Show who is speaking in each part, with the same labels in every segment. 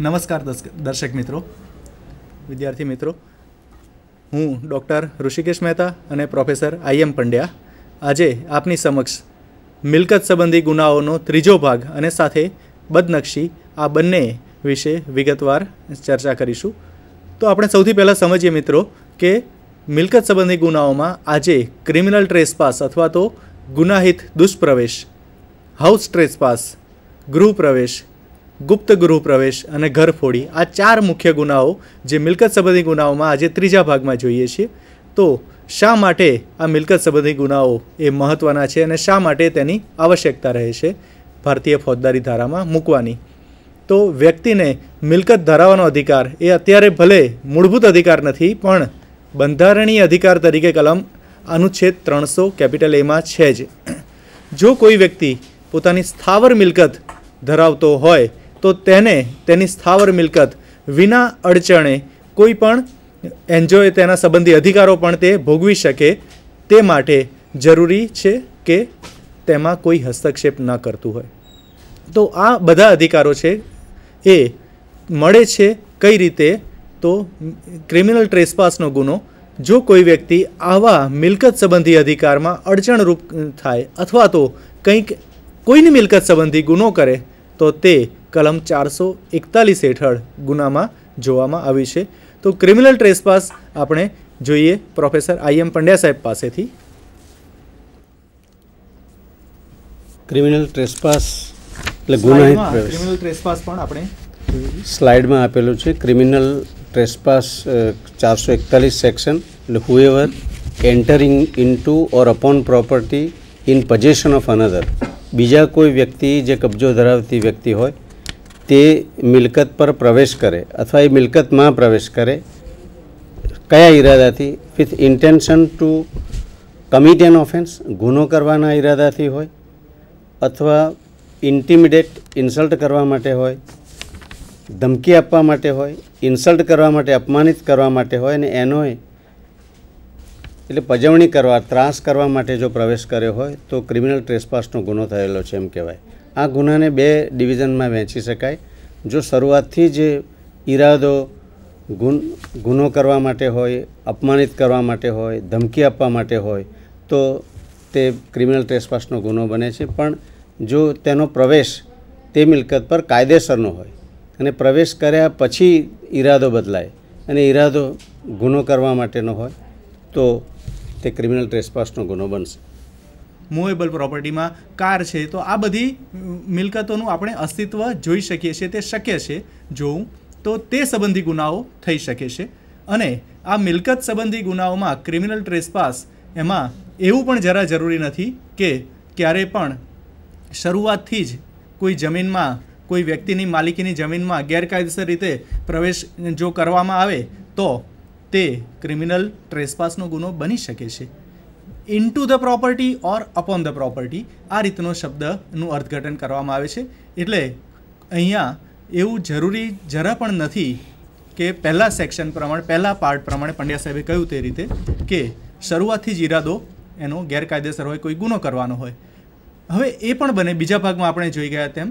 Speaker 1: નમસ્કાર દર્શક મિત્રો વિદ્યાર્થી મિત્રો હું ડૉક્ટર ઋષિકેશ મહેતા અને પ્રોફેસર આઈ એમ પંડ્યા આજે આપની સમક્ષ મિલકત સંબંધી ગુનાઓનો ત્રીજો ભાગ અને સાથે બદનક્ષી આ બંને વિશે વિગતવાર ચર્ચા કરીશું તો આપણે સૌથી પહેલાં સમજીએ મિત્રો કે મિલકત સંબંધી ગુનાઓમાં આજે ક્રિમિનલ ટ્રેસપાસ અથવા તો ગુનાહિત દુષ્પ્રવેશ હાઉસ ટ્રેસપાસ ગૃહ પ્રવેશ ગુપ્ત ગૃહ પ્રવેશ અને ઘરફોડી આ ચાર મુખ્ય ગુનાઓ જે મિલકત સંબંધી ગુનાઓમાં આજે ત્રીજા ભાગમાં જોઈએ છીએ તો શા માટે આ મિલકત સંબંધી ગુનાઓ એ મહત્ત્વના છે અને શા માટે તેની આવશ્યકતા રહે છે ભારતીય ફોજદારી ધારામાં મૂકવાની તો વ્યક્તિને મિલકત ધરાવવાનો અધિકાર એ અત્યારે ભલે મૂળભૂત અધિકાર નથી પણ બંધારણીય અધિકાર તરીકે કલમ અનુચ્છેદ ત્રણસો કેપિટલ એમાં છે જ જો કોઈ વ્યક્તિ પોતાની સ્થાવર મિલકત ધરાવતો હોય તો તેને તેની સ્થાવર મિલકત વિના અડચણે કોઈ પણ એન્જોય તેના સંબંધી અધિકારો પણ તે ભોગવી શકે તે માટે જરૂરી છે કે તેમાં કોઈ હસ્તક્ષેપ ન કરતું હોય તો આ બધા અધિકારો છે એ મળે છે કઈ રીતે તો ક્રિમિનલ ટ્રેસપાસનો ગુનો જો કોઈ વ્યક્તિ આવા મિલકત સંબંધી અધિકારમાં અડચણરૂપ થાય અથવા તો કંઈક કોઈની મિલકત સંબંધી ગુનો કરે તો તે કલમ ચારસો એકતાલીસ હેઠળ ગુનામાં જોવામાં આવી છે તો ક્રિમિનલ ટ્રેસપાસ આપણે જોઈએ પ્રોફેસર આઈ એમ પંડ્યા સાહેબ પાસેથી
Speaker 2: ક્રિમિનલ ટ્રેસપાસ એટલે ગુનાહિત ક્રિમિનલ
Speaker 1: ટ્રેસપાસ પણ આપણે
Speaker 2: સ્લાઇડમાં આપેલું છે ક્રિમિનલ ટ્રેસપાસ ચારસો એકતાલીસ સેક્શન એટલે whoever entering into or upon property in possession of another બીજા કોઈ વ્યક્તિ જે કબજો ધરાવતી વ્યક્તિ હોય તે મિલકત પર પ્રવેશ કરે અથવા એ મિલકતમાં પ્રવેશ કરે કયા ઈરાદાથી with intention to commit an offence ગુનો કરવાના ઈરાદાથી હોય અથવા ઇન્ટિમિડેટ ઇન્સલ્ટ કરવા માટે હોય ધમકી આપવા માટે હોય ઇન્સલ્ટ કરવા માટે અપમાનિત કરવા માટે હોય અને એનોએ એટલે પજવણી કરવા ત્રાસ કરવા માટે જો પ્રવેશ કર્યો હોય તો ક્રિમિનલ ટ્રેસપાસનો ગુનો થયેલો છે એમ કહેવાય આ ગુનાને બે ડિવિઝનમાં વહેંચી શકાય જો શરૂઆતથી જ ઈરાદો ગુન ગુનો કરવા માટે હોય અપમાનિત કરવા માટે હોય ધમકી આપવા માટે હોય તો તે ક્રિમિનલ ટ્રેસપાસનો ગુનો બને છે પણ જો તેનો પ્રવેશ તે મિલકત પર કાયદેસરનો હોય અને પ્રવેશ કર્યા પછી ઈરાદો બદલાય અને ઈરાદો ગુનો કરવા માટેનો હોય તો તે ક્રિમિનલ ટ્રેસપાસનો ગુનો બનશે
Speaker 1: મૂવેબલ પ્રોપર્ટીમાં કાર છે તો આ બધી મિલકતોનું આપણે અસ્તિત્વ જોઈ શકીએ છીએ તે શક્ય છે જોવું તો તે સંબંધી ગુનાઓ થઈ શકે છે અને આ મિલકત સંબંધી ગુનાઓમાં ક્રિમિનલ ટ્રેસપાસ એમાં એવું પણ જરા જરૂરી નથી કે ક્યારે પણ શરૂઆતથી જ કોઈ જમીનમાં કોઈ વ્યક્તિની માલિકીની જમીનમાં ગેરકાયદેસર રીતે પ્રવેશ જો કરવામાં આવે તો તે ક્રિમિનલ ટ્રેસપાસનો ગુનો બની શકે છે into the property or upon the property આ રીતનો શબ્દનું અર્થઘટન કરવામાં આવે છે એટલે અહીંયા એવું જરૂરી જરા પણ નથી કે પહેલાં સેક્શન પ્રમાણે પહેલાં પાર્ટ પ્રમાણે પંડ્યા સાહેબે કહ્યું તે રીતે કે શરૂઆતથી જ ઈરાદો એનો ગેરકાયદેસર હોય કોઈ ગુનો કરવાનો હોય હવે એ પણ બને બીજા ભાગમાં આપણે જોઈ ગયા તેમ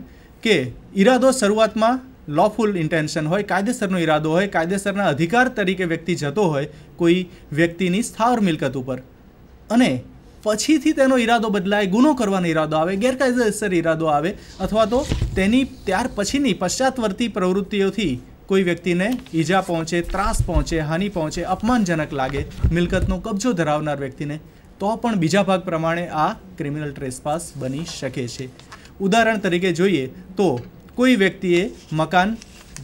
Speaker 1: કે ઈરાદો શરૂઆતમાં લોફુલ ઇન્ટેન્શન હોય કાયદેસરનો ઈરાદો હોય કાયદેસરના અધિકાર તરીકે વ્યક્તિ જતો હોય કોઈ વ્યક્તિની સ્થાવર મિલકત ઉપર અને પછીથી તેનો ઈરાદો બદલાય ગુનો કરવાનો ઈરાદો આવે ગેરકાયદેસર ઈરાદો આવે અથવા તો તેની ત્યાર પછીની પશ્ચાતવર્તી પ્રવૃત્તિઓથી કોઈ વ્યક્તિને ઈજા પહોંચે ત્રાસ પહોંચે હાનિ પહોંચે અપમાનજનક લાગે મિલકતનો કબજો ધરાવનાર વ્યક્તિને તો પણ બીજા ભાગ પ્રમાણે આ ક્રિમિનલ ટ્રેસપાસ બની શકે છે ઉદાહરણ તરીકે જોઈએ તો કોઈ વ્યક્તિએ મકાન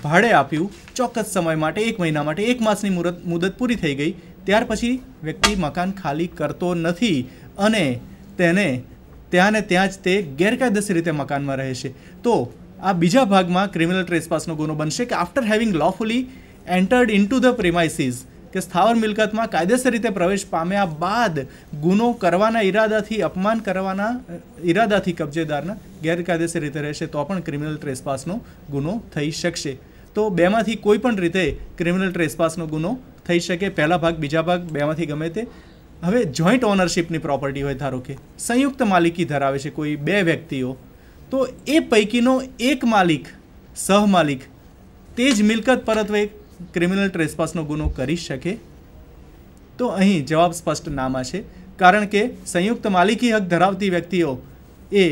Speaker 1: ભાડે આપ્યું ચોક્કસ સમય માટે એક મહિના માટે એક માસની મુદત પૂરી થઈ ગઈ ત્યાર પછી વ્યક્તિ મકાન ખાલી કરતો નથી અને તેને ત્યાં ને ત્યાં જ તે ગેરકાયદેસર રીતે મકાનમાં રહે છે તો આ બીજા ભાગમાં ક્રિમિનલ ટ્રેસપાસનો ગુનો બનશે કે after having lawfully entered into the premises કે સ્થાવર મિલકતમાં કાયદેસર રીતે પ્રવેશ પામ્યા બાદ ગુનો કરવાના ઈરાદાથી અપમાન કરવાના ઈરાદાથી કબજેદારના ગેરકાયદેસર રીતે રહેશે તો પણ ક્રિમિનલ ટ્રેસપાસનો ગુનો થઈ શકશે તો બેમાંથી કોઈ પણ રીતે ક્રિમિનલ ટ્રેસપાસનો ગુનો થઈ શકે પહેલા ભાગ બીજા ભાગ બેમાંથી ગમે તે હવે જોઈન્ટ ઓનરશિપની પ્રોપર્ટી હોય ધારો કે સંયુક્ત માલિકી ધરાવે છે કોઈ બે વ્યક્તિઓ તો એ પૈકીનો એક માલિક સહમાલિક તે જ મિલકત પરત્વે ક્રિમિનલ ટ્રેસપાસનો ગુનો કરી શકે તો અહીં જવાબ સ્પષ્ટ નામાં છે કારણ કે સંયુક્ત માલિકી હક ધરાવતી વ્યક્તિઓ એ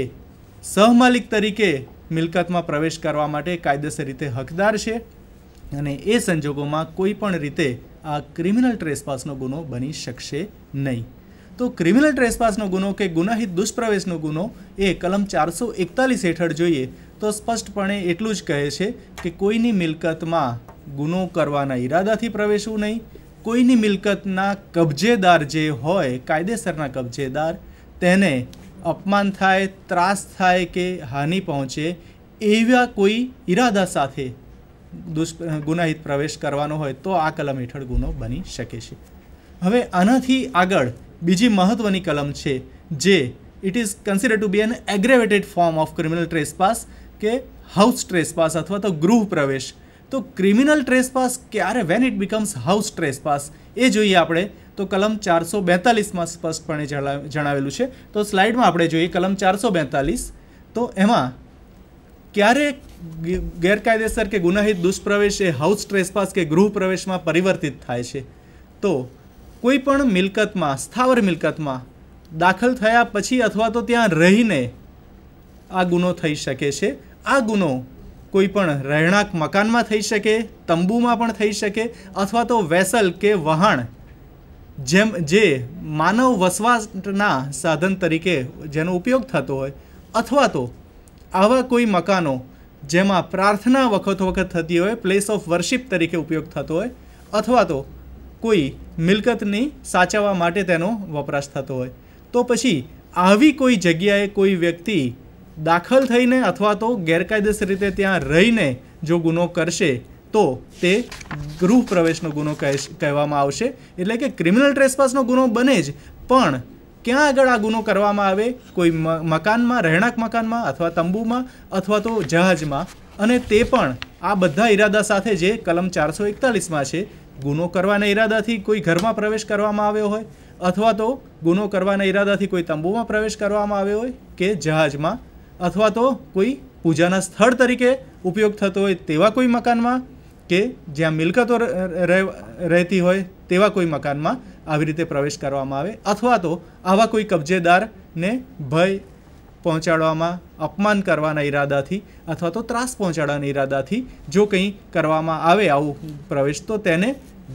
Speaker 1: સહમાલિક તરીકે મિલકતમાં પ્રવેશ કરવા માટે કાયદેસર રીતે હકદાર છે અને એ સંજોગોમાં કોઈ પણ રીતે આ ક્રિમિનલ ટ્રેસપાસનો ગુનો બની શકશે નહીં તો ક્રિમિનલ ટ્રેસપાસનો ગુનો કે ગુનાહિત દુષ્પ્રવેશનો ગુનો એ કલમ ચારસો એકતાલીસ હેઠળ જોઈએ તો સ્પષ્ટપણે એટલું જ કહે છે કે કોઈની મિલકતમાં ગુનો કરવાના ઈરાદાથી પ્રવેશવું નહીં કોઈની મિલકતના કબજેદાર જે હોય કાયદેસરના કબજેદાર તેને અપમાન થાય ત્રાસ થાય કે હાનિ પહોંચે એવા કોઈ ઈરાદા સાથે દુષ્ ગુનાહિત પ્રવેશ કરવાનો હોય તો આ કલમ હેઠળ ગુનો બની શકે છે હવે આનાથી આગળ બીજી મહત્ત્વની કલમ છે જે it is consider to be an aggravated form of criminal trespass કે હાઉસ ટ્રેસપાસ અથવા તો ગૃહ પ્રવેશ તો ક્રિમિનલ ટ્રેસપાસ ક્યારે when it becomes house trespass એ જોઈએ આપણે તો કલમ ચારસો બેતાલીસમાં સ્પષ્ટપણે જણાવેલું છે તો સ્લાઇડમાં આપણે જોઈએ કલમ ચારસો બેતાલીસ તો એમાં ક્યારેક ગેરકાયદેસર કે ગુનાહિત દુષ્પ્રવેશ એ હાઉસ ટ્રેસપાસ કે ગૃહ પ્રવેશમાં પરિવર્તિત થાય છે તો કોઈ પણ મિલકતમાં સ્થાવર મિલકતમાં દાખલ થયા પછી અથવા તો ત્યાં રહીને આ ગુનો થઈ શકે છે આ ગુનો કોઈ પણ રહેણાંક મકાનમાં થઈ શકે તંબુમાં પણ થઈ શકે અથવા તો વેસલ કે વહાણ જેમ જે માનવ વસવાટના સાધન તરીકે જેનો ઉપયોગ થતો હોય અથવા તો આવા કોઈ મકાનો જેમાં પ્રાર્થના વખત વખત થતી હોય પ્લેસ ઓફ વર્શિપ તરીકે ઉપયોગ થતો હોય અથવા તો કોઈ મિલકતની સાચવવા માટે તેનો વપરાશ થતો હોય તો પછી આવી કોઈ જગ્યાએ કોઈ વ્યક્તિ દાખલ થઈને અથવા તો ગેરકાયદેસર રીતે ત્યાં રહીને જો ગુનો કરશે તો તે ગૃહ પ્રવેશનો ગુનો કહેવામાં આવશે એટલે કે ક્રિમિનલ ટ્રેસપાસનો ગુનો બને જ પણ ક્યાં આગળ આ ગુનો કરવામાં આવે કોઈ મકાનમાં રહેણાંક મકાનમાં અથવા તંબુમાં અથવા તો જહાજમાં અને તે પણ આ બધા ઈરાદા સાથે જે કલમ ચારસો એકતાલીસમાં છે ગુનો કરવાના ઈરાદાથી કોઈ ઘરમાં પ્રવેશ કરવામાં આવ્યો હોય અથવા તો ગુનો કરવાના ઈરાદાથી કોઈ તંબુમાં પ્રવેશ કરવામાં આવ્યો હોય કે જહાજમાં અથવા તો કોઈ પૂજાના સ્થળ તરીકે ઉપયોગ થતો હોય તેવા કોઈ મકાનમાં કે જ્યાં મિલકતો રહેતી હોય તેવા કોઈ મકાનમાં આવી રીતે પ્રવેશ કરવામાં આવે અથવા તો આવા કોઈ કબજેદારને ભય પહોંચાડવામાં અપમાન કરવાના ઈરાદાથી અથવા તો ત્રાસ પહોંચાડવાના ઈરાદાથી જો કંઈ કરવામાં આવે આવું પ્રવેશ તો તેને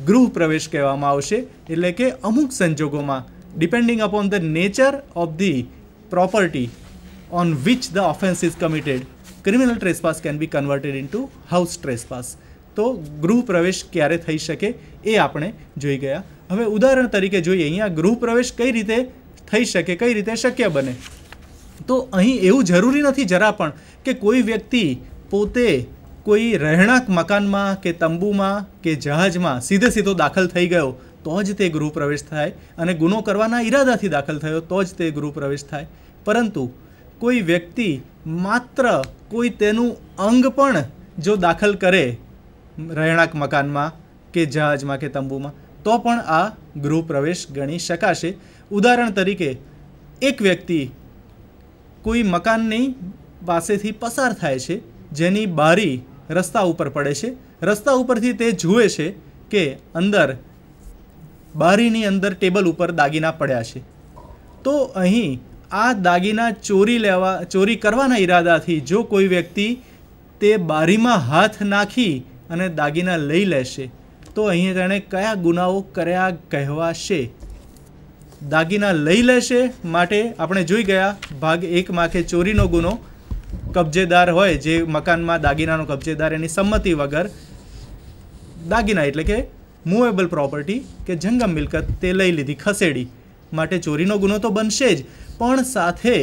Speaker 1: ગૃહ પ્રવેશ કહેવામાં આવશે એટલે કે અમુક સંજોગોમાં depending upon the nature of the property on which the offence is committed criminal trespass can be converted into house trespass તો ગૃહ પ્રવેશ ક્યારે થઈ શકે એ આપણે જોઈ ગયા હવે ઉદાહરણ તરીકે જોઈએ અહીંયા પ્રવેશ કઈ રીતે થઈ શકે કઈ રીતે શક્ય બને તો અહીં એવું જરૂરી નથી જરા પણ કે કોઈ વ્યક્તિ પોતે કોઈ રહેણાંક મકાનમાં કે તંબુમાં કે જહાજમાં સીધે સીધો દાખલ થઈ ગયો તો જ તે ગૃહપ્રવેશ થાય અને ગુનો કરવાના ઈરાદાથી દાખલ થયો તો જ તે ગૃહ પ્રવેશ થાય પરંતુ કોઈ વ્યક્તિ માત્ર કોઈ તેનું અંગ પણ જો દાખલ કરે રહેણાંક મકાનમાં કે જહાજમાં કે તંબુમાં તો પણ આ ગૃહપ્રવેશ ગણી શકાશે ઉદાહરણ તરીકે એક વ્યક્તિ કોઈ મકાનની પાસેથી પસાર થાય છે જેની બારી રસ્તા ઉપર પડે છે રસ્તા ઉપરથી તે જુએ છે કે અંદર બારીની અંદર ટેબલ ઉપર દાગીના પડ્યા છે તો અહીં આ દાગીના ચોરી લેવા ચોરી કરવાના ઈરાદાથી જો કોઈ વ્યક્તિ તે બારીમાં હાથ નાખી અને દાગીના લઈ લેશે તો અહીંયા તેણે કયા ગુનાઓ કર્યા કહેવાશે દાગીના લઈ લેશે માટે આપણે જોઈ ગયા ભાગ એક માખે ચોરીનો ગુનો કબજેદાર હોય જે મકાનમાં દાગીનાનો કબજેદાર એની સંમતિ વગર દાગીના એટલે કે મૂવેબલ પ્રોપર્ટી કે જંગમ મિલકત તે લઈ લીધી ખસેડી માટે ચોરીનો ગુનો તો બનશે જ પણ સાથે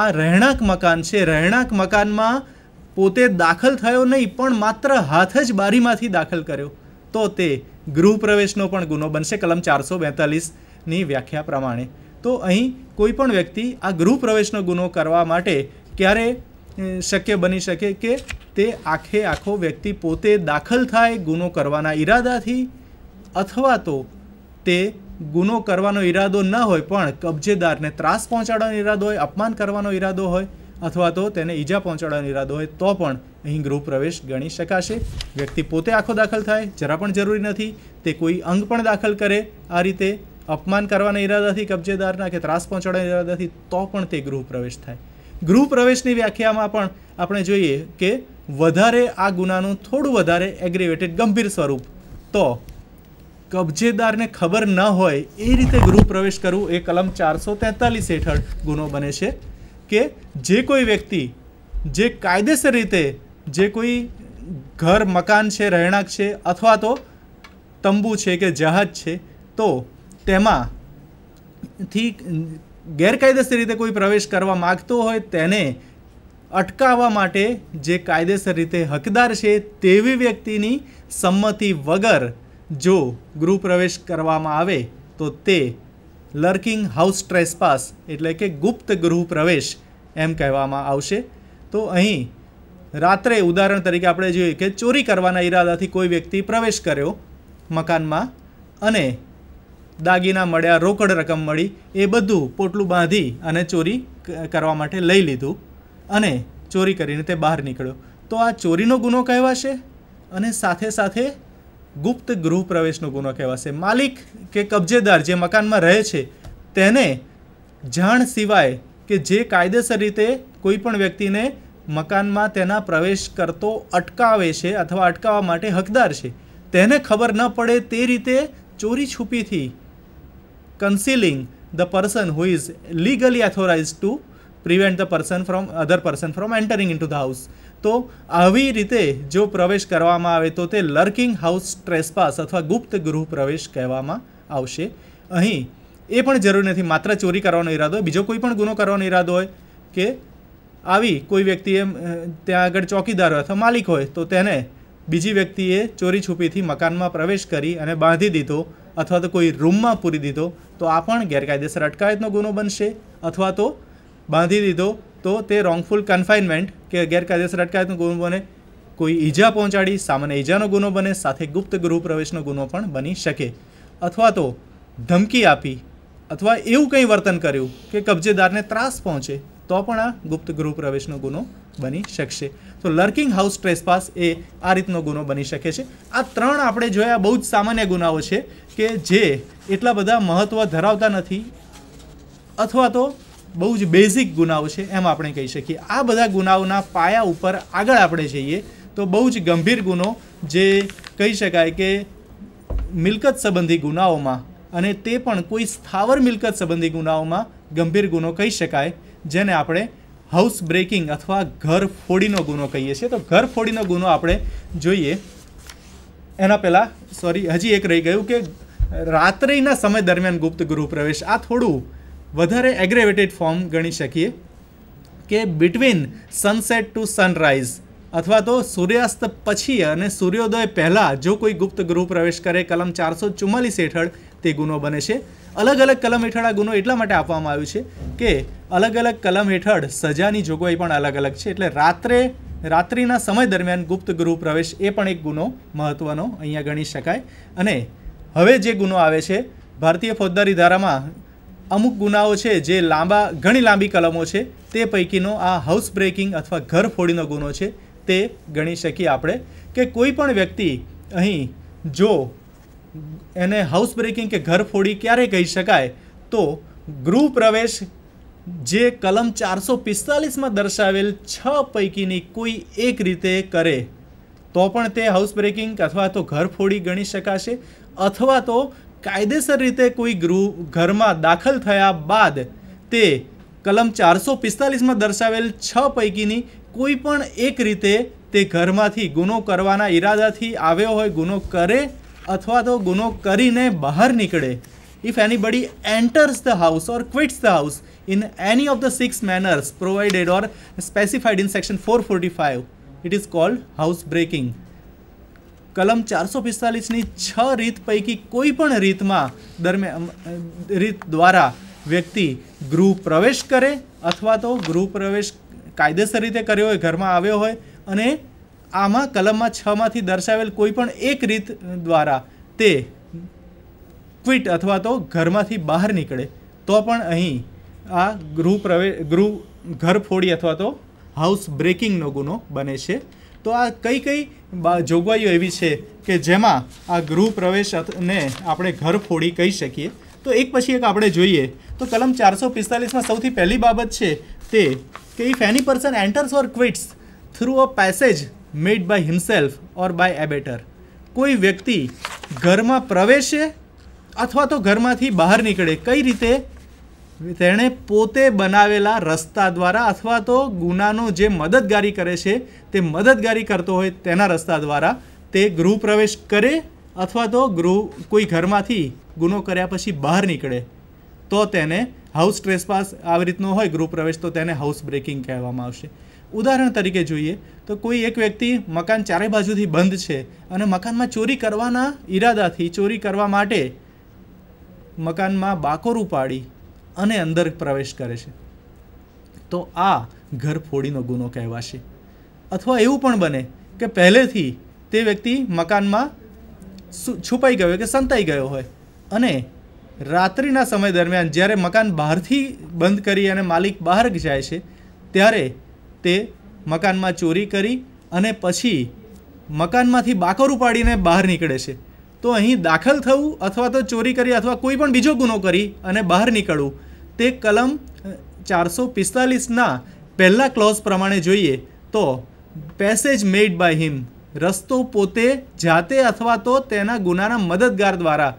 Speaker 1: આ રહેણાંક મકાન છે રહેણાંક મકાનમાં પોતે દાખલ થયો નહીં પણ માત્ર હાથ જ બારીમાંથી દાખલ કર્યો તો તે ગૃહપ્રવેશનો પણ ગુનો બનશે કલમ ચારસો બેતાલીસની વ્યાખ્યા પ્રમાણે તો અહીં કોઈ પણ વ્યક્તિ આ ગૃહપ્રવેશનો ગુનો કરવા માટે ક્યારે શક્ય બની શકે કે તે આખે આખો વ્યક્તિ પોતે દાખલ થાય ગુનો કરવાના ઈરાદાથી અથવા તો તે ગુનો કરવાનો ઈરાદો ન હોય પણ કબજેદારને ત્રાસ પહોંચાડવાનો ઈરાદો હોય અપમાન કરવાનો ઈરાદો હોય અથવા તો તેને ઈજા પહોંચાડવાનો ઈરાદો હોય તો પણ અહીં ગૃહ પ્રવેશ ગણી શકાશે વ્યક્તિ પોતે આખો દાખલ થાય જરા પણ જરૂરી નથી તે કોઈ અંગ પણ દાખલ કરે આ રીતે અપમાન કરવાના ઈરાદાથી કબજેદારના કે ત્રાસ પહોંચાડવાના ઈરાદાથી તો પણ તે ગૃહ પ્રવેશ થાય ગૃહ પ્રવેશની વ્યાખ્યામાં પણ આપણે જોઈએ કે વધારે આ ગુનાનું થોડું વધારે એગ્રીવેટેડ ગંભીર સ્વરૂપ તો કબજેદારને ખબર ન હોય એ રીતે ગૃહ પ્રવેશ કરવું એ કલમ ચારસો તેતાલીસ હેઠળ ગુનો બને છે કે જે કોઈ વ્યક્તિ જે કાયદેસર રીતે જે કોઈ ઘર મકાન છે રહેણાંક છે અથવા તો તંબુ છે કે જહાજ છે તો તેમાં થી ગેરકાયદેસર રીતે કોઈ પ્રવેશ કરવા માગતો હોય તેને અટકાવવા માટે જે કાયદેસર રીતે હકદાર છે તેવી વ્યક્તિની સંમતિ વગર જો ગૃહપ્રવેશ કરવામાં આવે તો તે લર્કિંગ હાઉસ ટ્રેસપાસ એટલે કે ગુપ્ત ગૃહ પ્રવેશ એમ કહેવામાં આવશે તો અહીં રાત્રે ઉદાહરણ તરીકે આપણે જોઈએ કે ચોરી કરવાના ઈરાદાથી કોઈ વ્યક્તિ પ્રવેશ કર્યો મકાનમાં અને દાગીના મળ્યા રોકડ રકમ મળી એ બધું પોટલું બાંધી અને ચોરી કરવા માટે લઈ લીધું અને ચોરી કરીને તે બહાર નીકળ્યો તો આ ચોરીનો ગુનો કહેવાશે અને સાથે સાથે ગુપ્ત ગૃહ પ્રવેશનો ગુનો કહેવાશે માલિક કે કબજેદાર જે મકાનમાં રહે છે તેને જાણ સિવાય કે જે કાયદેસર રીતે કોઈ પણ વ્યક્તિને મકાનમાં તેના પ્રવેશ કરતો અટકાવે છે અથવા અટકાવવા માટે હકદાર છે તેને ખબર ન પડે તે રીતે ચોરી છુપીથી concealing the person who is legally authorise to prevent the person from other person from entering into the house તો આવી રીતે જો પ્રવેશ કરવામાં આવે તો તે લર્કિંગ હાઉસ ટ્રેસપાસ અથવા ગુપ્ત ગૃહ પ્રવેશ કહેવામાં આવશે અહીં એ પણ જરૂરી નથી માત્ર ચોરી કરવાનો ઈરાદો બીજો કોઈ પણ ગુનો કરવાનો ઈરાદો હોય કે આવી કોઈ વ્યક્તિએ ત્યાં આગળ ચોકીદાર હોય અથવા માલિક હોય તો તેને બીજી વ્યક્તિએ ચોરી છુપીથી મકાનમાં પ્રવેશ કરી અને બાંધી દીધો અથવા તો કોઈ રૂમમાં પૂરી દીધો તો આ પણ ગેરકાયદેસર અટકાયતનો ગુનો બનશે અથવા તો બાંધી દીધો તો તે રોંગફુલ કન્ફાઇનમેન્ટ કે ગેરકાયદેસર અટકાયતનો ગુનો બને કોઈ ઈજા પહોંચાડી સામાન્ય ઈજાનો ગુનો બને સાથે ગુપ્ત ગૃહ પ્રવેશનો ગુનો પણ બની શકે અથવા તો ધમકી આપી અથવા એવું કંઈ વર્તન કર્યું કે કબજેદારને ત્રાસ પહોંચે તો પણ આ ગુપ્ત ગૃહ પ્રવેશનો ગુનો બની શકશે તો લર્કિંગ હાઉસ ટ્રેસપાસ એ આ રીતનો ગુનો બની શકે છે આ ત્રણ આપણે જોયા બહુ જ સામાન્ય ગુનાઓ છે કે જે એટલા બધા મહત્ત્વ ધરાવતા નથી અથવા તો બહુ જ બેઝિક ગુનાઓ છે એમ આપણે કહી શકીએ આ બધા ગુનાઓના પાયા ઉપર આગળ આપણે જઈએ તો બહુ જ ગંભીર ગુનો જે કહી શકાય કે મિલકત સંબંધી ગુનાઓમાં અને તે પણ કોઈ સ્થાવર મિલકત સંબંધી ગુનાઓમાં ગંભીર ગુનો કહી શકાય જેને આપણે હાઉસ બ્રેકિંગ અથવા ઘર ફોડીનો ગુનો કહીએ છીએ તો ઘર ફોડીનો ગુનો આપણે જોઈએ એના પહેલાં સોરી હજી એક રહી ગયું કે રાત્રિના સમય દરમિયાન ગુપ્ત ગૃહ પ્રવેશ આ થોડું વધારે એગ્રેવેટેડ ફોર્મ ગણી શકીએ કે બિટવીન સનસેટ ટુ સનરાઈઝ અથવા તો સૂર્યાસ્ત પછી અને સૂર્યોદય પહેલાં જો કોઈ ગુપ્ત ગૃહ પ્રવેશ કરે કલમ ચારસો ચુમ્માલીસ હેઠળ તે ગુનો બને છે અલગ અલગ કલમ હેઠળ આ ગુનો એટલા માટે આપવામાં આવ્યો છે કે અલગ અલગ કલમ હેઠળ સજાની જોગવાઈ પણ અલગ અલગ છે એટલે રાત્રે રાત્રિના સમય દરમિયાન ગુપ્ત ગૃહ પ્રવેશ એ પણ એક ગુનો મહત્ત્વનો અહીંયા ગણી શકાય અને હવે જે ગુનો આવે છે ભારતીય ફોજદારી ધારામાં અમુક ગુનાઓ છે જે લાંબા ઘણી લાંબી કલમો છે તે પૈકીનો આ હાઉસ બ્રેકિંગ અથવા ઘર ફોડીનો ગુનો છે તે ગણી શકીએ આપણે કે કોઈ પણ વ્યક્તિ અહીં જો એને હાઉસ બ્રેકિંગ કે ઘર ફોડી ક્યારે કહી શકાય તો ગૃહ પ્રવેશ જે કલમ ચારસો પિસ્તાલીસમાં દર્શાવેલ છ પૈકીની કોઈ એક રીતે કરે તો પણ તે હાઉસ બ્રેકિંગ અથવા તો ઘર ફોડી ગણી શકાશે અથવા તો કાયદેસર રીતે કોઈ ગૃહ ઘરમાં દાખલ થયા બાદ તે કલમ ચારસો પિસ્તાલીસમાં દર્શાવેલ છ પૈકીની કોઈ પણ એક રીતે તે ઘરમાંથી ગુનો કરવાના ઈરાદાથી આવ્યો હોય ગુનો કરે અથવા તો ગુનો કરીને બહાર નીકળે if anybody enters the house or quits the house in any of the six manners provided or specified in section 445 it is called housebreaking કલમ ચારસો પિસ્તાલીસની છ રીત પૈકી કોઈ પણ રીતમાં દરમિયાન રીત દ્વારા વ્યક્તિ ગૃહ પ્રવેશ કરે અથવા તો ગૃહ પ્રવેશ કાયદેસર રીતે કર્યો હોય ઘરમાં આવ્યો હોય અને આમાં કલમમાં છમાંથી દર્શાવેલ કોઈ પણ એક રીત દ્વારા તે ક્વિટ અથવા તો ઘરમાંથી બહાર નીકળે તો પણ અહીં આ ગૃહ પ્રવેશ ગૃહ ઘર ફોડી અથવા તો હાઉસ બ્રેકિંગનો ગુનો બને છે તો આ કઈ કઈ જોગવાઈઓ એવી છે કે જેમાં આ ગૃહ ને આપણે ઘર ફોડી કહી શકીએ તો એક પછી એક આપણે જોઈએ તો કલમ ચારસો પિસ્તાલીસમાં સૌથી પહેલી બાબત છે તે કે if any person enters or quits through a passage made by himself or by abettor કોઈ વ્યક્તિ ઘરમાં પ્રવેશે અથવા તો ઘરમાંથી બહાર નીકળે કઈ રીતે તેણે પોતે બનાવેલા રસ્તા દ્વારા અથવા તો ગુનાનો જે મદદગારી કરે છે તે મદદગારી કરતો હોય તેના રસ્તા દ્વારા તે ગૃહ પ્રવેશ કરે અથવા તો ગૃહ કોઈ ઘરમાંથી ગુનો કર્યા પછી બહાર નીકળે તો તેને હાઉસ ટ્રેસપાસ આવી રીતનો હોય ગૃહ પ્રવેશ તો તેને હાઉસ બ્રેકિંગ કહેવામાં આવશે ઉદાહરણ તરીકે જોઈએ તો કોઈ એક વ્યક્તિ મકાન ચારે બાજુથી બંધ છે અને મકાનમાં ચોરી કરવાના ઈરાદાથી ચોરી કરવા માટે મકાનમાં બાકોર ઉપાડી અને અંદર પ્રવેશ કરે છે તો આ ઘર ફોડીનો ગુનો કહેવાશે અથવા એવું પણ બને કે પહેલેથી તે વ્યક્તિ મકાનમાં છુપાઈ ગયો કે સંતાઈ ગયો હોય અને રાત્રિના સમય દરમિયાન જ્યારે મકાન બહારથી બંધ કરી અને માલિક બહાર જાય છે ત્યારે તે મકાનમાં ચોરી કરી અને પછી મકાનમાંથી બાકર ઉપાડીને બહાર નીકળે છે તો અહીં દાખલ થવું અથવા તો ચોરી કરી અથવા કોઈ પણ બીજો ગુનો કરી અને બહાર નીકળવું તે કલમ ચારસો પિસ્તાલીસના પહેલાં ક્લોઝ પ્રમાણે જોઈએ તો પેસેજ મેડ બાય હિમ રસ્તો પોતે જાતે અથવા તો તેના ગુનાના મદદગાર દ્વારા